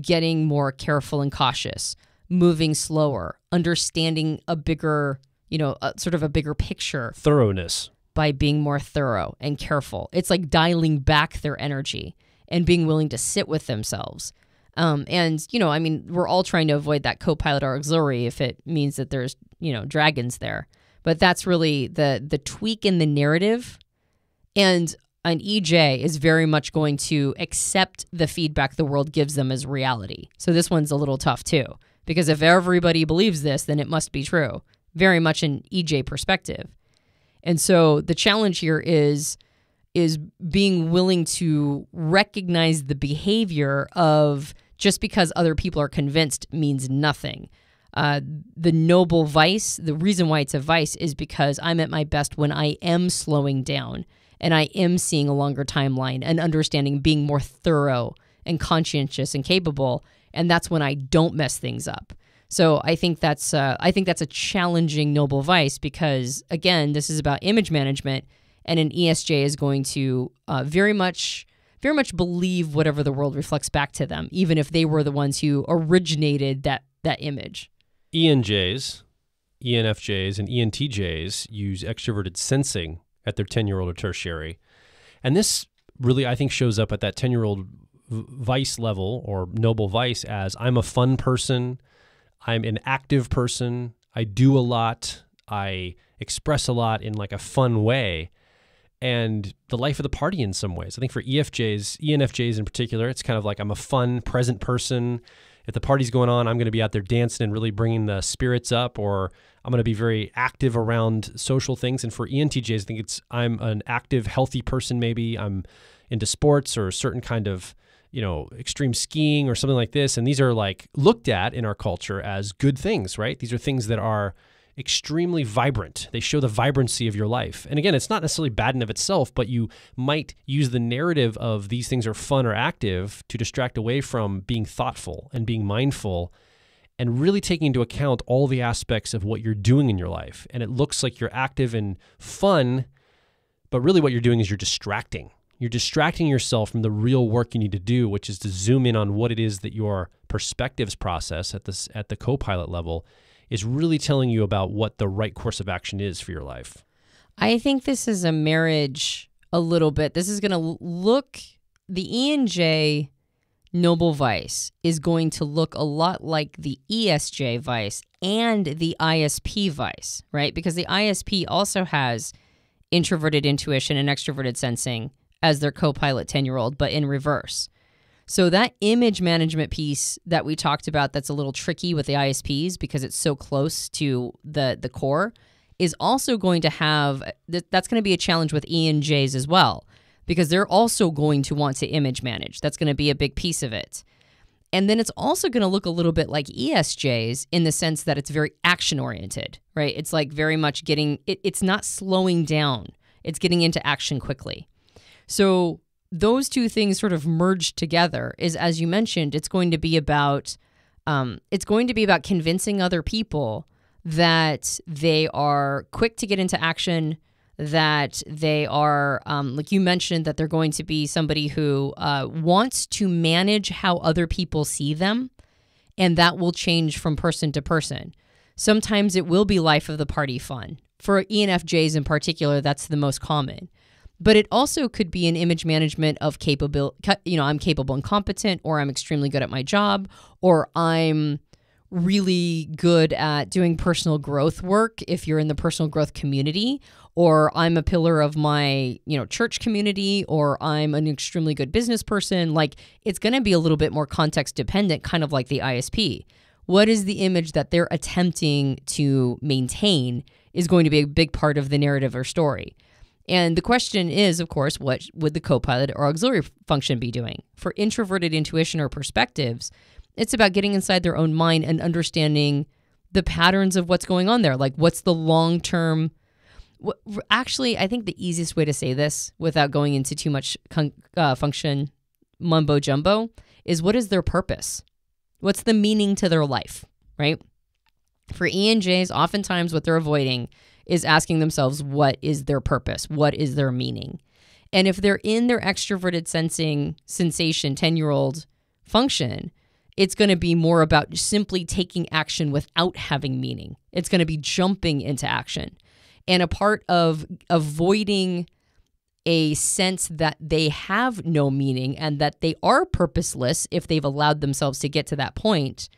getting more careful and cautious, moving slower, understanding a bigger, you know, a, sort of a bigger picture. Thoroughness. By being more thorough and careful. It's like dialing back their energy and being willing to sit with themselves. Um, and, you know, I mean, we're all trying to avoid that co pilot or auxiliary if it means that there's, you know, dragons there. But that's really the the tweak in the narrative and an EJ is very much going to accept the feedback the world gives them as reality. So this one's a little tough too, because if everybody believes this, then it must be true, very much an EJ perspective. And so the challenge here is is being willing to recognize the behavior of just because other people are convinced means nothing. Uh, the noble vice, the reason why it's a vice is because I'm at my best when I am slowing down and I am seeing a longer timeline and understanding being more thorough and conscientious and capable. And that's when I don't mess things up. So I think that's uh, I think that's a challenging noble vice because again, this is about image management, and an ESJ is going to uh, very much very much believe whatever the world reflects back to them, even if they were the ones who originated that that image. ENJs, ENFJs, and ENTJs use extroverted sensing at their 10 year old or tertiary. And this really, I think, shows up at that 10 year old vice level or noble vice as I'm a fun person, I'm an active person, I do a lot, I express a lot in like a fun way. And the life of the party in some ways. I think for EFJs, ENFJs in particular, it's kind of like I'm a fun, present person. If the party's going on, I'm going to be out there dancing and really bringing the spirits up or I'm going to be very active around social things. And for ENTJs, I think it's I'm an active, healthy person. Maybe I'm into sports or a certain kind of you know extreme skiing or something like this. And these are like looked at in our culture as good things, right? These are things that are extremely vibrant. They show the vibrancy of your life. And again, it's not necessarily bad in of itself, but you might use the narrative of these things are fun or active to distract away from being thoughtful and being mindful and really taking into account all the aspects of what you're doing in your life. And it looks like you're active and fun, but really what you're doing is you're distracting. You're distracting yourself from the real work you need to do, which is to zoom in on what it is that your perspectives process at this at the co-pilot level is really telling you about what the right course of action is for your life. I think this is a marriage a little bit. This is going to look the ENJ noble vice is going to look a lot like the ESJ vice and the ISP vice, right? Because the ISP also has introverted intuition and extroverted sensing as their co pilot 10 year old, but in reverse. So, that image management piece that we talked about that's a little tricky with the ISPs because it's so close to the, the core is also going to have that's going to be a challenge with ENJs as well because they're also going to want to image manage. That's going to be a big piece of it. And then it's also going to look a little bit like ESJs in the sense that it's very action oriented, right? It's like very much getting, it, it's not slowing down, it's getting into action quickly. So those two things sort of merged together is, as you mentioned, it's going to be about. Um, it's going to be about convincing other people that they are quick to get into action, that they are, um, like you mentioned, that they're going to be somebody who uh, wants to manage how other people see them, and that will change from person to person. Sometimes it will be life of the party fun. For ENFJs in particular, that's the most common. But it also could be an image management of capable, you know, I'm capable and competent, or I'm extremely good at my job, or I'm really good at doing personal growth work if you're in the personal growth community, or I'm a pillar of my, you know, church community or I'm an extremely good business person, like it's going to be a little bit more context dependent kind of like the ISP. What is the image that they're attempting to maintain is going to be a big part of the narrative or story. And the question is, of course, what would the copilot or auxiliary function be doing? For introverted intuition or perspectives, it's about getting inside their own mind and understanding the patterns of what's going on there. Like, what's the long term actually, I think the easiest way to say this without going into too much con- uh, function mumbo jumbo is what is their purpose? What's the meaning to their life, right? For ENJs, oftentimes what they're avoiding is asking themselves what is their purpose? What is their meaning? And if they're in their extroverted sensing sensation 10 year old function, it's going to be more about simply taking action without having meaning. It's going to be jumping into action and a part of avoiding a sense that they have no meaning and that they are purposeless if they've allowed themselves to get to that point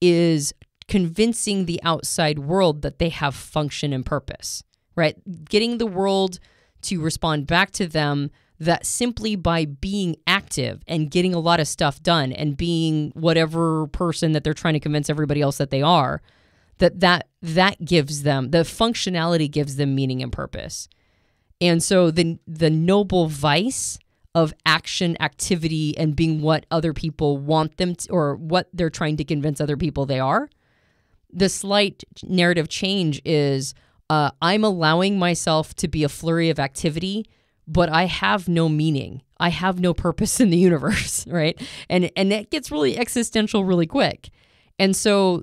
is convincing the outside world that they have function and purpose, right? Getting the world to respond back to them that simply by being active and getting a lot of stuff done and being whatever person that they're trying to convince everybody else that they are, that that that gives them the functionality gives them meaning and purpose. And so the the noble vice of action, activity, and being what other people want them to, or what they're trying to convince other people they are. The slight narrative change is uh, I'm allowing myself to be a flurry of activity, but I have no meaning. I have no purpose in the universe, right? And and that gets really existential really quick. And so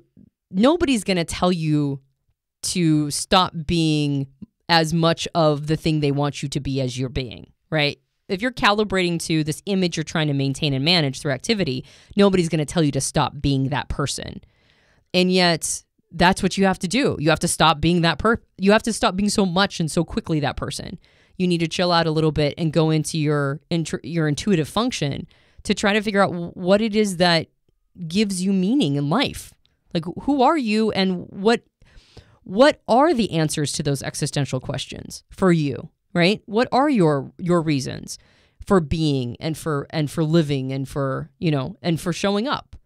nobody's going to tell you to stop being as much of the thing they want you to be as you're being, right? If you're calibrating to this image you're trying to maintain and manage through activity, nobody's going to tell you to stop being that person. And yet, that's what you have to do. You have to stop being that per you have to stop being so much and so quickly that person. You need to chill out a little bit and go into your int- your intuitive function to try to figure out what it is that gives you meaning in life. Like who are you and what what are the answers to those existential questions for you, right? What are your your reasons for being and for and for living and for, you know, and for showing up?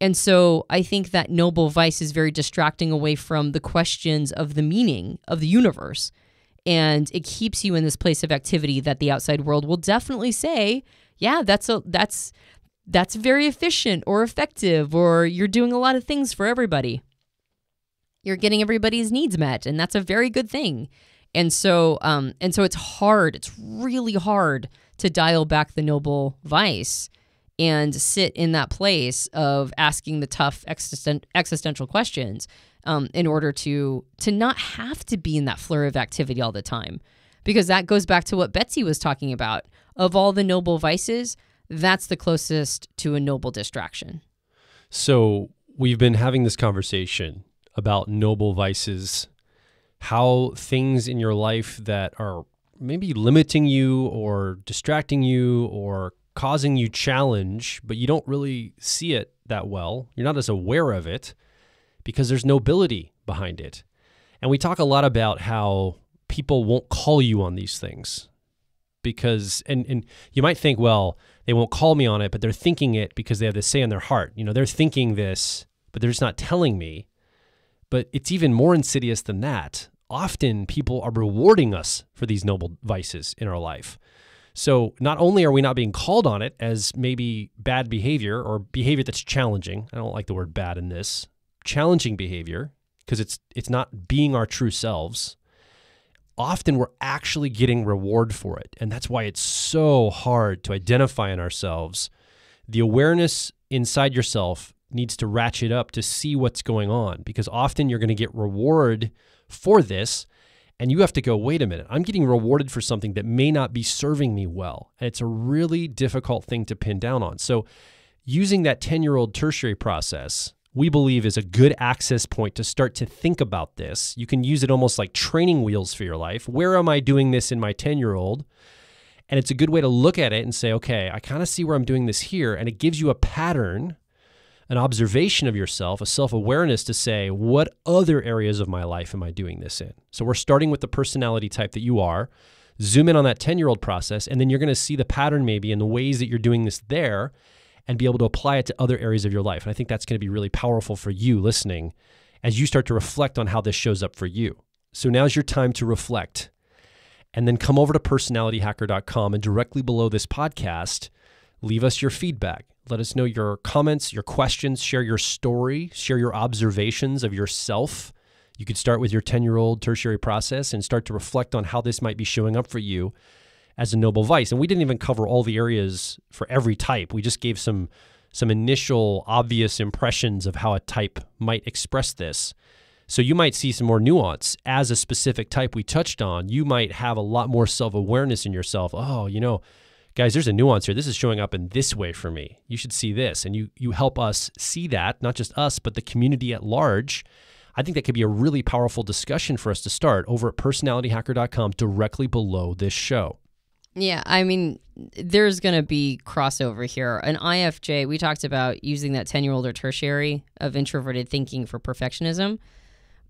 And so I think that noble vice is very distracting away from the questions of the meaning of the universe. And it keeps you in this place of activity that the outside world will definitely say, yeah, that's a that's that's very efficient or effective, or you're doing a lot of things for everybody. You're getting everybody's needs met, and that's a very good thing. And so, um, and so, it's hard. It's really hard to dial back the noble vice and sit in that place of asking the tough existen- existential questions um, in order to to not have to be in that flurry of activity all the time because that goes back to what Betsy was talking about of all the noble vices that's the closest to a noble distraction. So we've been having this conversation about noble vices, how things in your life that are maybe limiting you or distracting you or causing you challenge, but you don't really see it that well. You're not as aware of it because there's nobility behind it. And we talk a lot about how people won't call you on these things because and and you might think, well, they won't call me on it, but they're thinking it because they have this say in their heart. You know, they're thinking this, but they're just not telling me. But it's even more insidious than that. Often people are rewarding us for these noble vices in our life. So not only are we not being called on it as maybe bad behavior or behavior that's challenging, I don't like the word bad in this, challenging behavior because it's it's not being our true selves often we're actually getting reward for it. And that's why it's so hard to identify in ourselves. The awareness inside yourself needs to ratchet up to see what's going on because often you're going to get reward for this. And you have to go, wait a minute, I'm getting rewarded for something that may not be serving me well. And it's a really difficult thing to pin down on. So, using that 10 year old tertiary process we believe is a good access point to start to think about this. You can use it almost like training wheels for your life. Where am I doing this in my 10 year old? And it's a good way to look at it and say, okay, I kind of see where I'm doing this here. And it gives you a pattern, an observation of yourself, a self awareness to say, what other areas of my life am I doing this in? So we're starting with the personality type that you are. Zoom in on that 10 year old process, and then you're going to see the pattern maybe in the ways that you're doing this there and be able to apply it to other areas of your life. And I think that's going to be really powerful for you listening as you start to reflect on how this shows up for you. So now's your time to reflect. And then come over to personalityhacker.com and directly below this podcast, leave us your feedback. Let us know your comments, your questions, share your story, share your observations of yourself. You could start with your 10 year old tertiary process and start to reflect on how this might be showing up for you as a noble vice. And we didn't even cover all the areas for every type. We just gave some some initial obvious impressions of how a type might express this. So you might see some more nuance as a specific type we touched on. You might have a lot more self-awareness in yourself. Oh, you know, guys, there's a nuance here. This is showing up in this way for me. You should see this. And you you help us see that, not just us, but the community at large. I think that could be a really powerful discussion for us to start over at personalityhacker.com directly below this show. Yeah, I mean, there's going to be crossover here. An IFJ, we talked about using that 10 year old or tertiary of introverted thinking for perfectionism,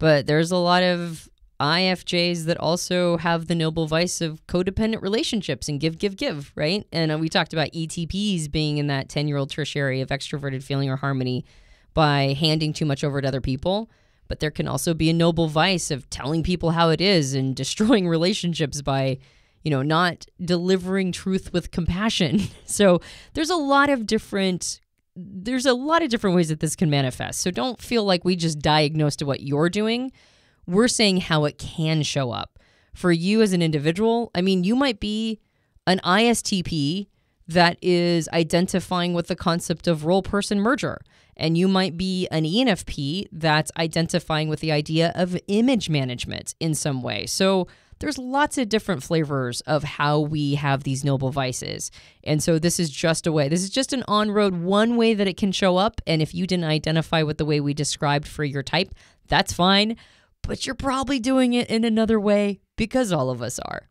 but there's a lot of IFJs that also have the noble vice of codependent relationships and give, give, give, right? And uh, we talked about ETPs being in that 10 year old tertiary of extroverted feeling or harmony by handing too much over to other people but there can also be a noble vice of telling people how it is and destroying relationships by you know, not delivering truth with compassion. So there's a lot of different there's a lot of different ways that this can manifest. So don't feel like we just diagnosed what you're doing. We're saying how it can show up for you as an individual. I mean, you might be an ISTP that is identifying with the concept of role person merger. And you might be an ENFP that's identifying with the idea of image management in some way. So there's lots of different flavors of how we have these noble vices. And so this is just a way, this is just an on road, one way that it can show up. And if you didn't identify with the way we described for your type, that's fine. But you're probably doing it in another way because all of us are.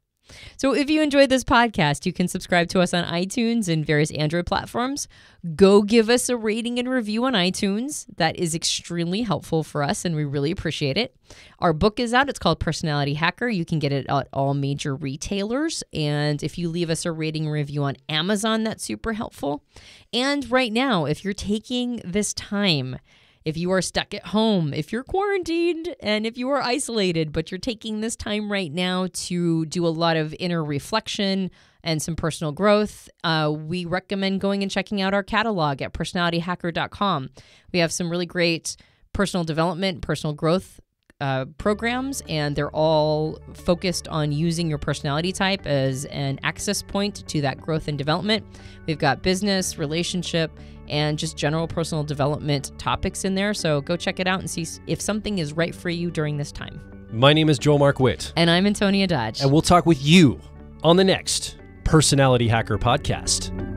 So if you enjoyed this podcast, you can subscribe to us on iTunes and various Android platforms. Go give us a rating and review on iTunes. That is extremely helpful for us and we really appreciate it. Our book is out. It's called Personality Hacker. You can get it at all major retailers and if you leave us a rating review on Amazon, that's super helpful. And right now, if you're taking this time if you are stuck at home, if you're quarantined, and if you are isolated, but you're taking this time right now to do a lot of inner reflection and some personal growth, uh, we recommend going and checking out our catalog at personalityhacker.com. We have some really great personal development, personal growth uh, programs, and they're all focused on using your personality type as an access point to that growth and development. We've got business, relationship, and just general personal development topics in there. So go check it out and see if something is right for you during this time. My name is Joel Mark Witt. And I'm Antonia Dodge. And we'll talk with you on the next Personality Hacker Podcast.